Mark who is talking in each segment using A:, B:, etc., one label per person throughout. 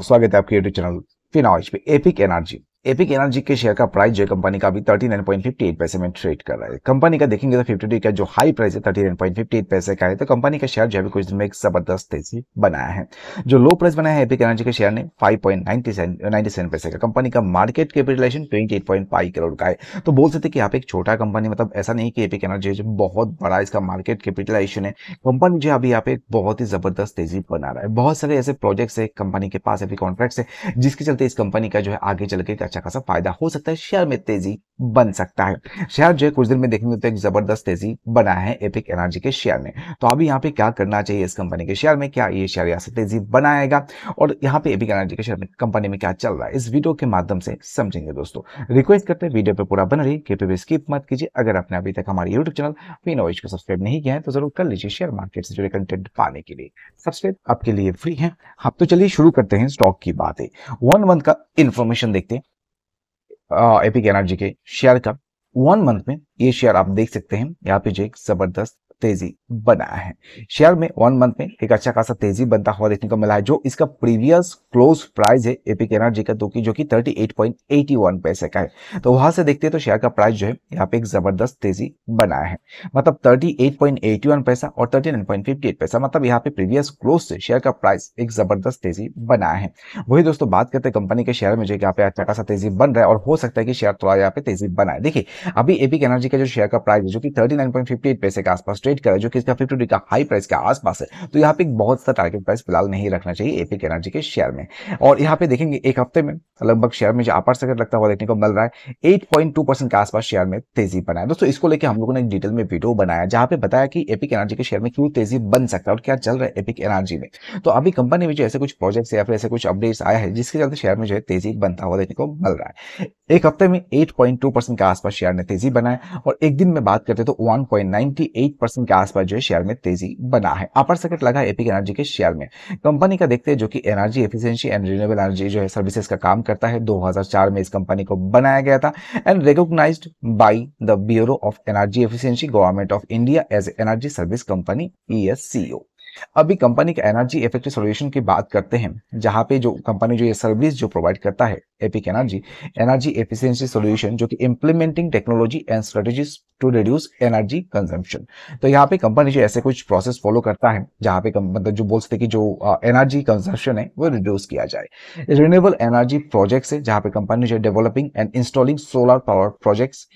A: स्वागत है आपके यूट्यूब चैनल फिनॉइज पे एपिक एनर्जी एपिक एनर्जी के शेयर का प्राइस जो है कंपनी का अभी 39.58 पैसे में ट्रेड कर रहा है कंपनी का देखेंगे तो 52 का जो हाई प्राइस है 39.58 पैसे का है तो कंपनी का शेयर जो है कुछ दिन में एक जबरदस्त तेजी बनाया है जो लो प्राइस बनाया है एपिक एनर्जी के शेयर ने 5.97 पैसे का कंपनी का मार्केट कैपिटलाइजेशन ट्वेंटी करोड़ का है तो बोल सकते कि आप एक छोटा कंपनी मतलब ऐसा नहीं कि एपिक एनर्जी जो बहुत बड़ा इसका मार्केट कैपिटलाइजेशन है कंपनी जो अभी यहाँ पे बहुत ही जबरदस्त तेजी बना रहा है बहुत सारे ऐसे प्रोजेक्ट्स है कंपनी के पास अभी कॉन्ट्रैक्ट है जिसके चलते इस कंपनी का जो है आगे चल के अच्छा खासा फायदा हो सकता है शेयर में तेजी बन सकता है शेयर जो है कुछ दिन में देखेंगे तो एक जबरदस्त तेजी बना है एपिक एनर्जी के शेयर में तो अभी यहाँ पे क्या करना चाहिए इस कंपनी के शेयर में क्या ये शेयर यहाँ से तेजी बनाएगा और यहाँ पे एपिक एनर्जी के शेयर में कंपनी में क्या चल रहा है इस वीडियो के माध्यम से समझेंगे दोस्तों रिक्वेस्ट करते हैं वीडियो पे पूरा बन रही के पे स्किप मत कीजिए अगर आपने अभी तक हमारे यूट्यूब चैनल फिनोवेज को सब्सक्राइब नहीं किया है तो जरूर कर लीजिए शेयर मार्केट से जुड़े कंटेंट पाने के लिए सब्सक्राइब आपके लिए फ्री है आप हाँ, तो चलिए शुरू करते हैं स्टॉक की बात है वन मंथ का इन्फॉर्मेशन देखते हैं एपिक एनर्जी के शेयर का वन मंथ में ये शेयर आप देख सकते हैं यहाँ पे जो एक जबरदस्त तेजी बनाया है शेयर में वन मंथ में एक अच्छा खासा तेजी बनता हुआ देखने को मिला है जो इसका प्रीवियस क्लोज प्राइस है एपिक एनर्जी का तो की जो कि 38.81 पैसे का है तो वहां से देखते हैं तो शेयर का प्राइस जो है यहाँ पे एक जबरदस्त तेजी बनाया है मतलब 38.81 पैसा और 39.58 पैसा मतलब यहाँ पे प्रीवियस क्लोज से शेयर का प्राइस एक जबरदस्त तेजी बनाया है वही दोस्तों बात करते हैं कंपनी के शेयर में जो यहाँ पे अच्छा खासा तेजी बन रहा है और हो सकता है कि शेयर थोड़ा यहाँ पे तेजी बनाए देखिए अभी एपिक एनर्जी का जो शेयर का प्राइस है जो कि थर्टी पैसे के आसपास तो ट्रेड कर रहा है जो कि इसका फिफ्टी टू का हाई प्राइस के आसपास है तो यहाँ पे बहुत सा टारगेट प्राइस फिलहाल नहीं रखना चाहिए एपिक एनर्जी के शेयर में और यहाँ पे देखेंगे एक हफ्ते में लगभग शेयर में जो अपर सर्किट लगता हुआ देखने को मिल रहा है एट के आसपास शेयर में तेजी बनाया दोस्तों इसको लेकर हम लोगों ने डिटेल में वीडियो बनाया जहाँ पे बताया कि एपिक एनर्जी के शेयर में क्यों तेजी बन सकता है और क्या चल रहा है एपिक एनर्जी में तो अभी कंपनी में जो ऐसे कुछ प्रोजेक्ट या फिर ऐसे कुछ अपडेट्स आया है जिसके चलते शेयर में जो है तेजी बनता हुआ देखने को मिल रहा है एक हफ्ते में 8.2 परसेंट के आसपास शेयर ने तेजी बनाए और एक दिन में बात करते तो 1.98 परसेंट के आसपास जो है शेयर में तेजी बना है अपर सर्किट लगा एपिक एनर्जी के शेयर में कंपनी का देखते हैं जो कि energy efficiency and renewable energy जो है सर्विसेज का काम करता है 2004 में इस कंपनी को बनाया गया था and recognise by the Bureau of Energy Efficiency Government of India as energy service company E अभी कंपनी के एनर्जी इफेक्टिव सॉल्यूशन की बात करते हैं जहां पे जो कंपनी जो ये सर्विस जो प्रोवाइड करता है Epic Energy energy efficiency solution जो कि implementing technology and strategies to reduce energy consumption तो यहाँ पे कंपनी जो ऐसे कुछ प्रोसेस फॉलो करता है जहाँ पे मतलब जो बोल सकते कि जो एनर्जी कंजम्पशन है वो रिड्यूस किया जाए रिन्यूएबल एनर्जी प्रोजेक्ट्स है जहाँ पे कंपनी जो developing and installing solar power projects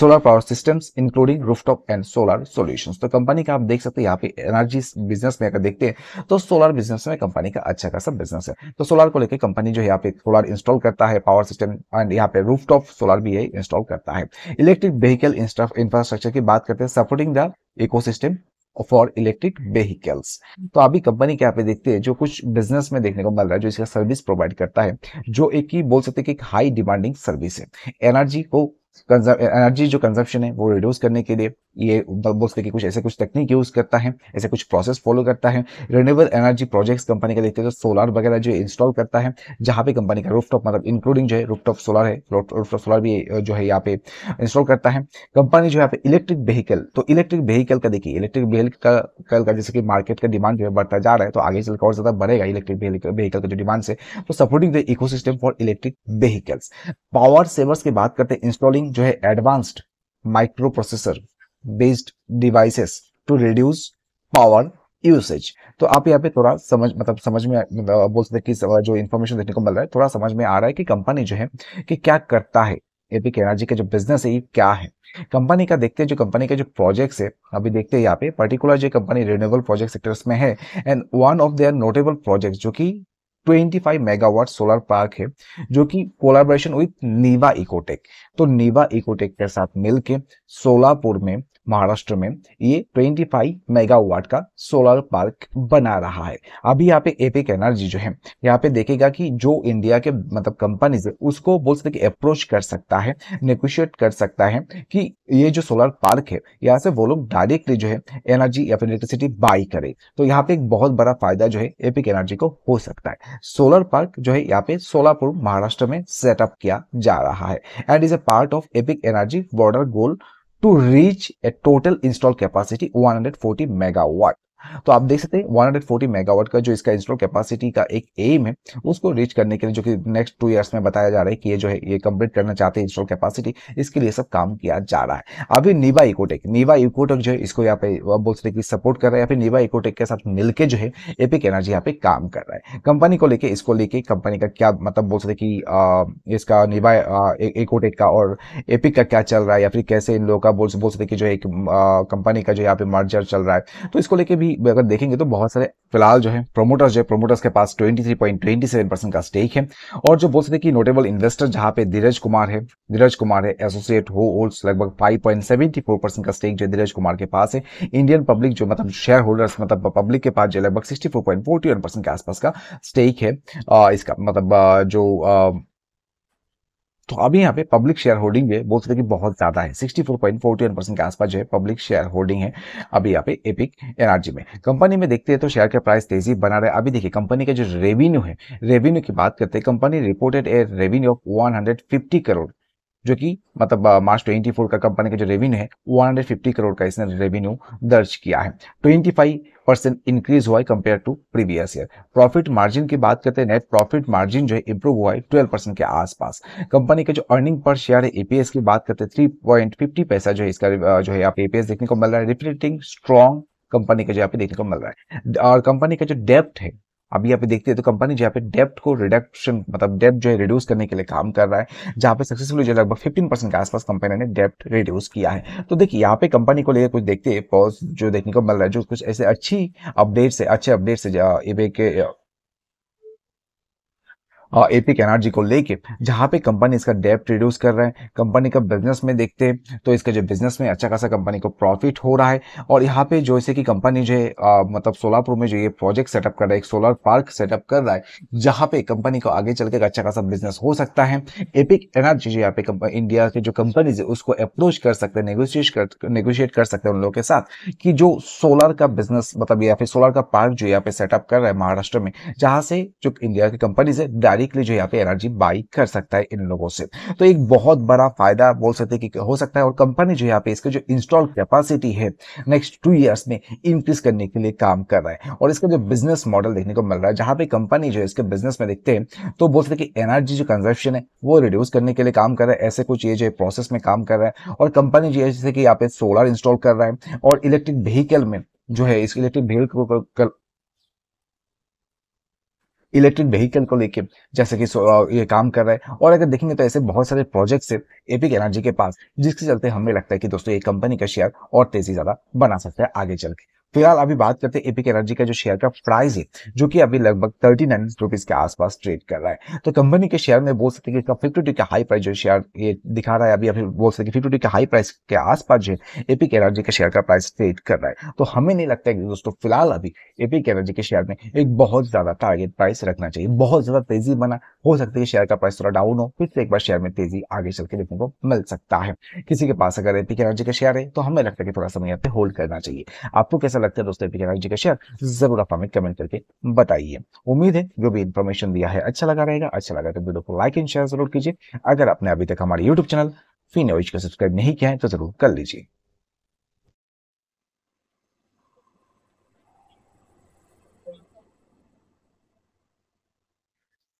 A: solar power systems including rooftop and solar solution तो कंपनी का आप देख सकते हैं यहाँ पे एनर्जी बिजनेस में अगर देखते हैं तो सोलर बिजनेस में कंपनी का अच्छा खासा बिजनेस है तो सोलर को लेकर कंपनी जो यहाँ पे सोलर इंस्टॉल करता है है पावर सिस्टम एंड यहाँ पे रूफ टॉप सोलर भी इंस्टॉल करता है इलेक्ट्रिक व्हीकल इंफ्रास्ट्रक्चर की बात करते हैं supporting the eco for electric vehicles तो अभी कंपनी के यहाँ पे देखते हैं जो कुछ बिजनेस में देखने को मिल रहा है जो इसका सर्विस प्रोवाइड करता है जो एक ही बोल सकते हैं कि एक हाई डिमांडिंग सर्विस है एनर्जी को एनर्जी जो कंजप्शन है वो रिड्यूस करने के लिए ये बोलते कि कुछ ऐसे कुछ टेक्निक यूज़ करता है ऐसे कुछ प्रोसेस फॉलो करता है रिन्यूएबल एनर्जी प्रोजेक्ट्स कंपनी का देखते हैं तो सोलर वगैरह जो इंस्टॉल करता है जहां पे कंपनी का रूफटॉप मतलब इंक्लूडिंग जो है रूफटॉप सोलर है रूफटॉप सोलर भी जो है यहाँ पे इंस्टॉल करता है कंपनी जो यहाँ पे इलेक्ट्रिक व्हीकल तो इलेक्ट्रिक व्हीकल का देखिए इलेक्ट्रिक व्हीकल का जैसे कि मार्केट का डिमांड जो है बढ़ता जा रहा है तो आगे चलकर और ज़्यादा बढ़ेगा इलेक्ट्रिक व्हीकल का जो डिमांड है तो supporting the eco for electric vehicles power savers की बात करते हैं इंस्टॉलिंग इंक्लूडिंग जो है advanced microprocessor based devices to reduce power usage तो आप यहाँ पे थोड़ा समझ मतलब समझ में मतलब बोल सकते कि जो इन्फॉर्मेशन देखने को मिल रहा है थोड़ा समझ में आ रहा है कि कंपनी जो है कि क्या करता है एपिक एनर्जी का जो बिजनेस है ये क्या है कंपनी का देखते हैं जो कंपनी का जो प्रोजेक्ट्स है अभी देखते हैं यहाँ पे पर्टिकुलर जो कंपनी रिन्यूएबल प्रोजेक्ट सेक्टर्स में है and one of their notable project जो कि 25 मेगावाट सोलर पार्क है जो कि कोलाबोरेशन विथ नीवा इकोटेक तो नीवा इकोटेक के साथ मिलके सोलापुर में महाराष्ट्र में ये 25 मेगावाट का सोलर पार्क बना रहा है अभी यहाँ पे एपिक एनर्जी जो है यहाँ पे देखेगा कि जो इंडिया के मतलब कंपनीज उसको बोल सकते कि अप्रोच कर सकता है नेगोशिएट कर सकता है कि ये जो सोलर पार्क है यहाँ से वो लोग डायरेक्टली जो है एनर्जी या फिर इलेक्ट्रिसिटी बाई करे तो यहाँ पे एक बहुत बड़ा फायदा जो है एपिक एनर्जी को हो सकता है सोलर पार्क जो है यहाँ पे सोलापुर महाराष्ट्र में सेटअप किया जा रहा है and is a part of Epic Energy broader goal to reach a total install capacity 140 megawatt. तो आप देख सकते हैं 140 मेगावाट का जो इसका इंस्टॉल कैपेसिटी का एक एम है उसको रीच करने के लिए जो कि नेक्स्ट टू इयर्स में बताया जा रहा है कि ये जो है ये कंप्लीट करना चाहते हैं इंस्टॉल कैपेसिटी इसके लिए सब काम किया जा रहा है अभी निवा इकोटेक निवा इकोटेक जो है इसको यहाँ पे बोल सकते कि सपोर्ट कर रहा है या फिर निवा इकोटेक के साथ मिलकर जो है एपिक एनर्जी यहाँ पे काम कर रहा है कंपनी को लेकर इसको लेके कंपनी का क्या मतलब बोल सकते कि इसका निवा इकोटेक का और एपिक का क्या चल रहा है या फिर कैसे इन लोगों का बोल सकते कि जो है कंपनी का जो यहाँ पे मर्जर चल रहा है तो इसको लेके भी भी अगर देखेंगे तो बहुत सारे फिलहाल जो है प्रोमोटर्स जो है प्रोमोटर्स के पास 23.27 परसेंट का स्टेक है और जो बोल सकते कि नोटेबल इन्वेस्टर जहां पे धीरज कुमार है धीरज कुमार है एसोसिएट हो होल्ड्स लगभग 5.74 परसेंट का स्टेक जो धीरज कुमार के पास है इंडियन पब्लिक जो मतलब शेयर होल्डर्स मतलब पब्लिक के पास जो लगभग सिक्सटी के आसपास का स्टेक है इसका मतलब जो तो अभी यहाँ पे पब्लिक शेयर होल्डिंग जो है बोल सकते कि बहुत ज्यादा है 64.41 परसेंट के आसपास जो है पब्लिक शेयर होल्डिंग है अभी यहाँ पे एपिक एनर्जी में कंपनी में देखते हैं तो शेयर का प्राइस तेजी बना रहा है अभी देखिए कंपनी का जो रेवेन्यू है रेवेन्यू की बात करते हैं company reported a revenue of one crore जो कि मतलब मार्च 24 का कंपनी का जो रेवेन्यू है 150 करोड़ का इसने रेवेन्यू दर्ज किया है 25 परसेंट इंक्रीज हुआ है compare to previous year profit margin की बात करते हैं नेट प्रॉफिट मार्जिन जो है इंप्रूव हुआ है 12 परसेंट के आसपास कंपनी का जो अर्निंग पर शेयर है एपीएस की बात करते हैं थ्री पॉइंट फिफ्टी पैसा जो है इसका जो है आप एपीएस देखने को मिल रहा है रिफ्लेक्टिंग स्ट्रॉन्ग कंपनी का जो यहाँ पे देखने को मिल रहा है और कंपनी का जो डेप्ट है अभी यहाँ पे देखते हैं तो कंपनी जहाँ पे डेप्ट को रिडक्शन मतलब डेप्ट जो है रिड्यूस करने के लिए काम कर रहा है जहाँ पे सक्सेसफुली जो लगभग 15 परसेंट के आसपास कंपनी ने डेप्ट रिड्यूस किया है तो देखिए यहाँ पे कंपनी को लेकर कुछ देखते हैं पॉज जो देखने को मिल रहा है जो कुछ ऐसे अच्छी अपडेट से अच्छे अपडेट से ईबे के एपिक एनर्जी को लेके जहाँ पे कंपनी इसका डेप्ट रिड्यूस कर रहा है कंपनी का बिजनेस में देखते हैं तो इसका जो बिजनेस में अच्छा खासा कंपनी को प्रॉफिट हो रहा है और यहाँ पे जो इसे की कंपनी जो है मतलब सोलापुर में जो ये प्रोजेक्ट सेटअप कर रहा है एक सोलर पार्क सेटअप कर रहा है जहाँ पे कंपनी को आगे चल के अच्छा खासा बिजनेस हो सकता है एपिक एनर्जी जो यहाँ पे इंडिया के जो कंपनीज है उसको अप्रोच कर सकते हैं नेगोशिएट कर सकते हैं उन लोगों के साथ कि जो सोलर का बिजनेस मतलब या फिर सोलर का पार्क जो यहाँ पे सेटअप कर रहा है महाराष्ट्र में जहाँ से जो इंडिया की कंपनीज है डायरेक्टली जो यहाँ पे एनर्जी बाई कर सकता है इन लोगों से तो एक बहुत बड़ा फायदा बोल सकते हैं कि हो सकता है और कंपनी जो यहाँ पे इसके जो इंस्टॉल कैपेसिटी है नेक्स्ट टू ईयर्स में इंक्रीज करने के लिए काम कर रहा है और इसका जो बिजनेस मॉडल देखने को मिल रहा है जहां पे कंपनी जो है इसके बिजनेस में देखते हैं तो बोल सकते कि एनर्जी जो कंजप्शन है वो रिड्यूस करने के लिए काम कर रहा है ऐसे कुछ ये जो प्रोसेस में काम कर रहा है और कंपनी जो है जैसे कि यहाँ पे सोलर इंस्टॉल कर रहा है और इलेक्ट्रिक व्हीकल में जो है इसके इलेक्ट्रिक व्हीकल इलेक्ट्रिक व्हीकल को लेके जैसे कि ये काम कर रहा है और अगर देखेंगे तो ऐसे बहुत सारे प्रोजेक्ट्स है एपिक एनर्जी के पास जिसके चलते हमें लगता है कि दोस्तों ये कंपनी का शेयर और तेजी ज़्यादा बना सकता है आगे चल के फिलहाल तो अभी बात करते हैं एपिक एनर्जी का जो शेयर का प्राइस है जो कि अभी लगभग थर्टी नाइन रुपीज के आसपास ट्रेड कर रहा है तो कंपनी के शेयर में बोल सकते फिफ्टी टू का हाई प्राइस जो शेयर ये दिखा रहा है अभी अभी बोल सकते फिफ्टी टू के हाई प्राइस के आसपास जो एपिक एनर्जी के शेयर का प्राइस ट्रेड कर रहा है तो हमें नहीं लगता है कि दोस्तों फिलहाल अभी एपिक एनर्जी के शेयर में एक बहुत ज्यादा टारगेट प्राइस रखना चाहिए बहुत ज्यादा तेजी बना हो सकती है शेयर का प्राइस थोड़ा डाउन हो फिर से एक बार शेयर में तेजी आगे चल के देखने को मिल सकता है किसी के पास अगर एपिक एनर्जी का शेयर है तो हमें लगता है कि थोड़ा समय यहाँ पे होल्ड करना चाहिए आपको कैसा लगता है दोस्तों एपीके राइट जी का शेयर जरूर आप हमें कमेंट करके बताइए उम्मीद है जो भी इन्फॉर्मेशन दिया है अच्छा लगा रहेगा अच्छा लगा तो वीडियो को लाइक एंड शेयर जरूर कीजिए अगर आपने अभी तक हमारे यूट्यूब चैनल फिनोज को सब्सक्राइब नहीं किया है तो जरूर कर लीजिए